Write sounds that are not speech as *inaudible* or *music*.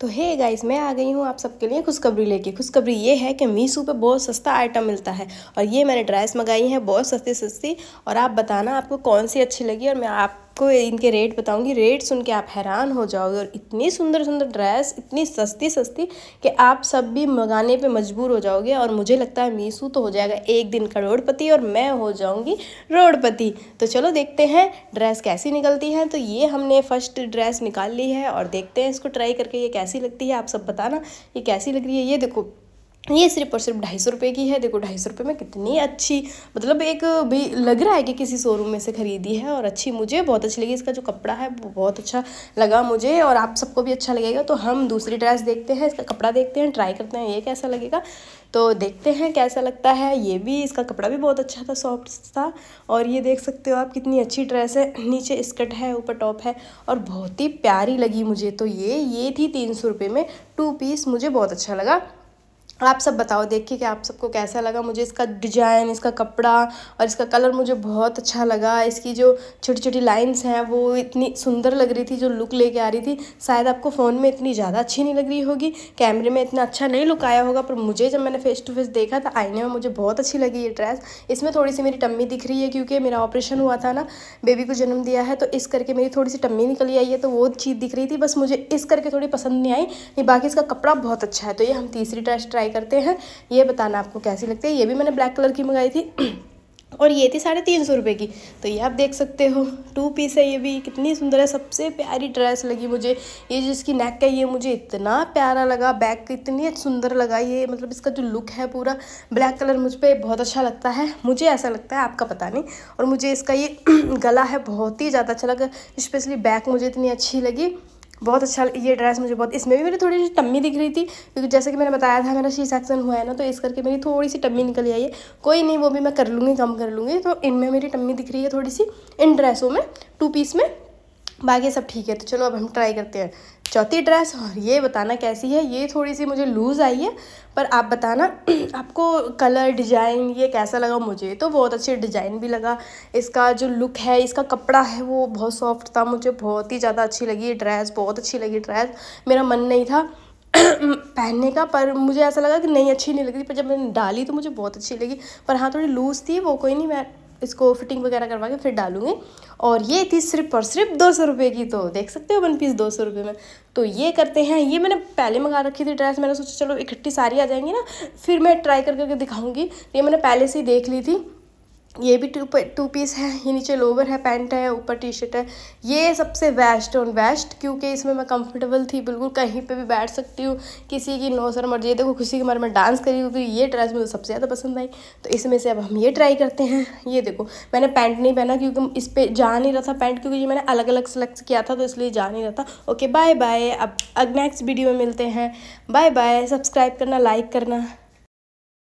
तो hey guys मैं आ गई हूँ आप सबके लिए खुशखबरी लेके खुशखबरी ये है कि मीशो पे बहुत सस्ता आइटम मिलता है और ये मैंने ड्रेस मंगाई है बहुत सस्ती सस्ती और आप बताना आपको कौन सी अच्छी लगी और मैं आप आपको इनके रेट बताऊंगी रेट सुन के आप हैरान हो जाओगे और इतनी सुंदर सुंदर ड्रेस इतनी सस्ती सस्ती कि आप सब भी मंगाने पे मजबूर हो जाओगे और मुझे लगता है मीसू तो हो जाएगा एक दिन करोड़पति और मैं हो जाऊंगी रोडपति तो चलो देखते हैं ड्रेस कैसी निकलती है तो ये हमने फर्स्ट ड्रेस निकाल ली है और देखते हैं इसको ट्राई करके ये कैसी लगती है आप सब बताना ये कैसी लग रही है ये देखो ये सिर्फ और सिर्फ ढाई सौ रुपये की है देखो ढाई सौ रुपये में कितनी अच्छी मतलब एक भी लग रहा है कि किसी शोरूम में से ख़रीदी है और अच्छी मुझे बहुत अच्छी लगी इसका जो कपड़ा है वो बहुत अच्छा लगा मुझे और आप सबको भी अच्छा लगेगा तो हम दूसरी ड्रेस देखते हैं इसका कपड़ा देखते हैं ट्राई करते हैं ये कैसा लगेगा तो देखते हैं कैसा लगता है ये भी इसका कपड़ा भी बहुत अच्छा था सॉफ्ट था और ये देख सकते हो आप कितनी अच्छी ड्रेस है नीचे स्कर्ट है ऊपर टॉप है और बहुत ही प्यारी लगी मुझे तो ये ये थी तीन सौ रुपये में टू पीस मुझे बहुत अच्छा लगा आप सब बताओ देखिए कि आप सबको कैसा लगा मुझे इसका डिजाइन इसका कपड़ा और इसका कलर मुझे बहुत अच्छा लगा इसकी जो छोटी छोटी लाइंस हैं वो इतनी सुंदर लग रही थी जो लुक लेके आ रही थी शायद आपको फ़ोन में इतनी ज़्यादा अच्छी नहीं लग रही होगी कैमरे में इतना अच्छा नहीं लुक आया होगा पर मुझे जब मैंने फ़ेस टू फेस देखा था आईने में मुझे बहुत अच्छी लगी ये ड्रेस इसमें थोड़ी सी मेरी टम्मी दिख रही है क्योंकि मेरा ऑपरेशन हुआ था ना बेबी को जन्म दिया है तो इस करके मेरी थोड़ी सी टम्मी निकली आई है तो वो चीज़ दिख रही थी बस मुझे इस करके थोड़ी पसंद नहीं आई नहीं बाकी इसका कपड़ा बहुत अच्छा है तो ये हम तीसरी ड्रेस ट्राई करते हैं ये बताना आपको कैसी लगती है ये भी मैंने ब्लैक कलर की मंगाई थी *clears throat* और ये थी साढ़े तीन सौ रुपये की तो ये आप देख सकते हो टू पीस है ये भी कितनी सुंदर है सबसे प्यारी ड्रेस लगी मुझे ये जो इसकी नेक है ये मुझे इतना प्यारा लगा बैक इतनी सुंदर लगा ये मतलब इसका जो लुक है पूरा ब्लैक कलर मुझ पर बहुत अच्छा लगता है मुझे ऐसा लगता है आपका पता नहीं और मुझे इसका ये *clears throat* गला है बहुत ही ज़्यादा अच्छा लगा स्पेशली बैक मुझे इतनी अच्छी लगी बहुत अच्छा ये ड्रेस मुझे बहुत इसमें भी मेरी थोड़ी सी टम्मी दिख रही थी क्योंकि जैसे कि मैंने बताया था मेरा शी सेक्शन हुआ है ना तो इस करके मेरी थोड़ी सी टम्मी निकल आई है कोई नहीं वो भी मैं कर लूँगी कम कर लूँगी तो इनमें मेरी टम्मी दिख रही है थोड़ी सी इन ड्रेसों में टू पीस में बाकी सब ठीक है तो चलो अब हम ट्राई करते हैं चौथी ड्रेस और ये बताना कैसी है ये थोड़ी सी मुझे लूज़ आई है पर आप बताना *clears throat* आपको कलर डिजाइन ये कैसा लगा मुझे तो बहुत अच्छे डिजाइन भी लगा इसका जो लुक है इसका कपड़ा है वो बहुत सॉफ्ट था मुझे बहुत ही ज़्यादा अच्छी लगी ड्रेस बहुत अच्छी लगी ड्रेस मेरा मन नहीं था *clears throat* पहनने का पर मुझे ऐसा लगा कि नहीं अच्छी नहीं लगी पर जब मैंने डाली तो मुझे बहुत अच्छी लगी पर हाँ थोड़ी लूज़ थी वो कोई नहीं मैं इसको फिटिंग वगैरह करवा के फिर डालूंगी और ये थी सिर्फ और सिर्फ दो सौ रुपये की तो देख सकते हो वन पीस दो सौ रुपये में तो ये करते हैं ये मैंने पहले मंगा रखी थी ड्रेस मैंने सोचा चलो इकट्ठी सारी आ जाएंगी ना फिर मैं ट्राई करके दिखाऊंगी ये मैंने पहले से ही देख ली थी ये भी टू टू पीस है ये नीचे लोवर है पैंट है ऊपर टी शर्ट है ये सबसे बेस्ट ऑन बेस्ट क्योंकि इसमें मैं कंफर्टेबल थी बिल्कुल कहीं पे भी बैठ सकती हूँ किसी की नो सर मर्जी देखो किसी के मारे में डांस करी क्योंकि ये ड्रेस मुझे सबसे ज़्यादा पसंद आई तो इसमें से अब हम ये ट्राई करते हैं ये देखो मैंने पैंट नहीं पहना क्योंकि इस पर जा नहीं रहा था पैंट क्योंकि ये मैंने अलग अलग सेलेक्ट किया था तो इसलिए जा नहीं रहा था ओके बाय बाय अब नेक्स्ट वीडियो में मिलते हैं बाय बाय सब्सक्राइब करना लाइक करना